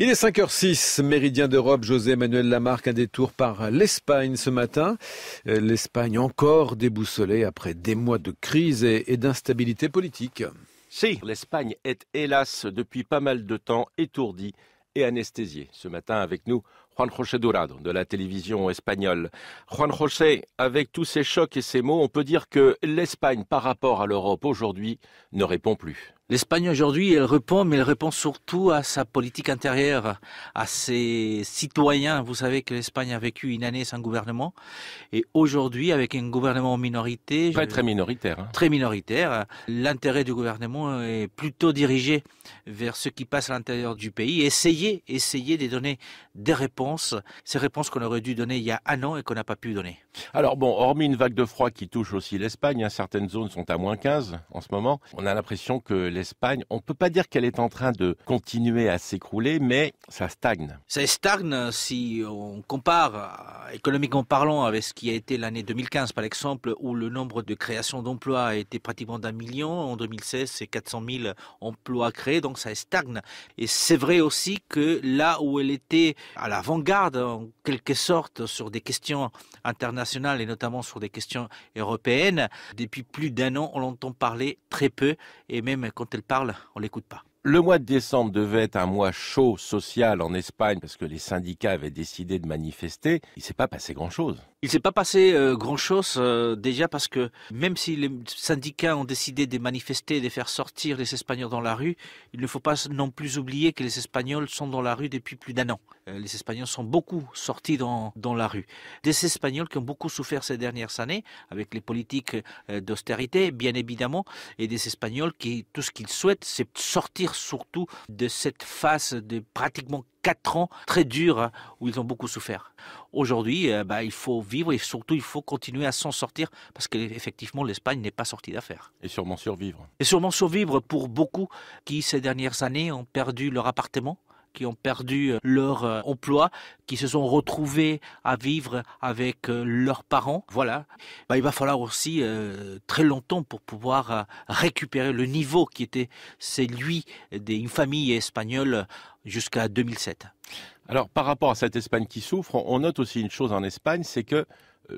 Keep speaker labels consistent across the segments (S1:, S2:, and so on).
S1: Il est 5h06, méridien d'Europe, José Manuel Lamarque, un détour par l'Espagne ce matin. Euh, L'Espagne encore déboussolée après des mois de crise et d'instabilité politique. Si, l'Espagne est hélas depuis pas mal de temps étourdie et anesthésiée. Ce matin avec nous, Juan José Dorado de la télévision espagnole. Juan José, avec tous ces chocs et ces mots, on peut dire que l'Espagne par rapport à l'Europe aujourd'hui ne répond plus. L'Espagne aujourd'hui, elle répond, mais elle répond surtout à sa politique
S2: intérieure, à ses citoyens. Vous savez que l'Espagne a vécu une année sans gouvernement, et aujourd'hui, avec un gouvernement minorité, très très minoritaire, hein. très minoritaire, l'intérêt du gouvernement est plutôt dirigé vers ce qui passe à l'intérieur du pays. Essayer, essayer de donner des réponses, ces réponses qu'on aurait dû donner il y a un an et qu'on n'a pas pu donner.
S1: Alors bon, hormis une vague de froid qui touche aussi l'Espagne, hein, certaines zones sont à moins 15 en ce moment. On a l'impression que l'Espagne. On ne peut pas dire qu'elle est en train de continuer à s'écrouler, mais ça stagne. Ça
S2: stagne si on compare économiquement parlant avec ce qui a été l'année 2015 par exemple, où le nombre de créations d'emplois a été pratiquement d'un million. En 2016, c'est 400 000 emplois créés, donc ça stagne. Et c'est vrai aussi que là où elle était à l'avant-garde, en quelque sorte, sur des questions internationales et notamment sur des questions européennes, depuis plus d'un an, on l'entend parler très
S1: peu. Et même
S2: quand quand elle parle,
S1: on l'écoute pas. Le mois de décembre devait être un mois chaud social en Espagne parce que les syndicats avaient décidé de manifester. Il s'est pas passé grand-chose. Il s'est
S2: pas passé euh, grand-chose euh, déjà parce que même si les syndicats ont décidé de manifester de faire sortir les Espagnols dans la rue, il ne faut pas non plus oublier que les Espagnols sont dans la rue depuis plus d'un an. Euh, les Espagnols sont beaucoup sortis dans, dans la rue. Des Espagnols qui ont beaucoup souffert ces dernières années avec les politiques d'austérité, bien évidemment, et des Espagnols qui, tout ce qu'ils souhaitent, c'est sortir surtout de cette phase de pratiquement 4 ans très dure hein, où ils ont beaucoup souffert. Aujourd'hui, euh, bah, il faut vivre et surtout il faut continuer à s'en sortir parce qu'effectivement l'Espagne n'est pas sortie d'affaire.
S1: Et sûrement survivre.
S2: Et sûrement survivre pour beaucoup qui ces dernières années ont perdu leur appartement, qui ont perdu euh, leur euh, emploi, qui se sont retrouvés à vivre avec euh, leurs parents. Voilà. Bah, il va falloir aussi très longtemps pour pouvoir récupérer
S1: le niveau qui était celui d'une famille espagnole jusqu'à 2007. Alors par rapport à cette Espagne qui souffre, on note aussi une chose en Espagne, c'est que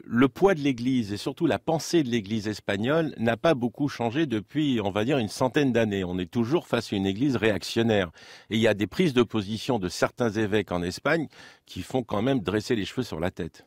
S1: le poids de l'Église et surtout la pensée de l'Église espagnole n'a pas beaucoup changé depuis, on va dire, une centaine d'années. On est toujours face à une Église réactionnaire. Et il y a des prises de position de certains évêques en Espagne qui font quand même dresser les cheveux sur la tête.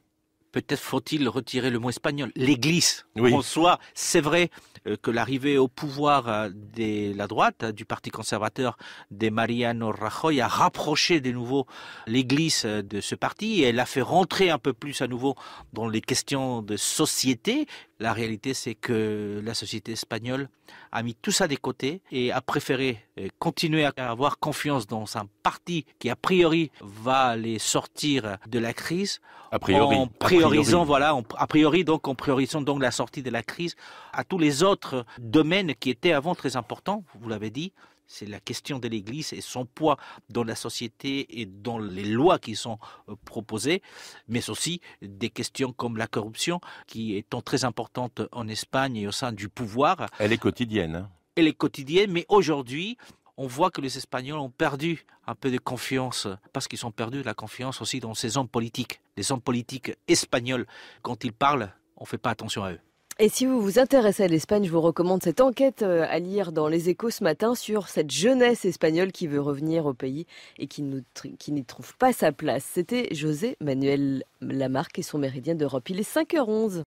S1: Peut-être faut-il
S2: retirer le mot espagnol. L'Église, oui. en soi, c'est vrai, euh, que l'arrivée au pouvoir euh, de la droite, hein, du Parti conservateur de Mariano Rajoy, a rapproché de nouveau l'Église euh, de ce parti et l'a fait rentrer un peu plus à nouveau dans les questions de société. La réalité, c'est que la société espagnole a mis tout ça des côtés et a préféré continuer à avoir confiance dans un parti qui, a priori, va les sortir de la crise. A En priorisant, voilà, a priori, donc, en priorisant donc la sortie de la crise à tous les hommes autre domaine qui était avant très important, vous l'avez dit, c'est la question de l'Église et son poids dans la société et dans les lois qui sont euh, proposées, mais aussi des questions comme la corruption, qui étant très importante en Espagne et au sein du pouvoir. Elle est quotidienne. Hein. Elle est quotidienne, mais aujourd'hui, on voit que les Espagnols ont perdu un peu de confiance, parce qu'ils ont perdu la confiance aussi dans ces hommes politiques. Les hommes politiques espagnols, quand ils parlent, on ne fait pas attention à eux.
S1: Et si vous vous intéressez à l'Espagne, je vous recommande cette enquête euh, à lire dans Les Échos ce matin sur cette jeunesse espagnole qui veut revenir au pays et qui, n'y trouve pas sa place. C'était José Manuel Lamarck et son méridien d'Europe. Il est 5h11.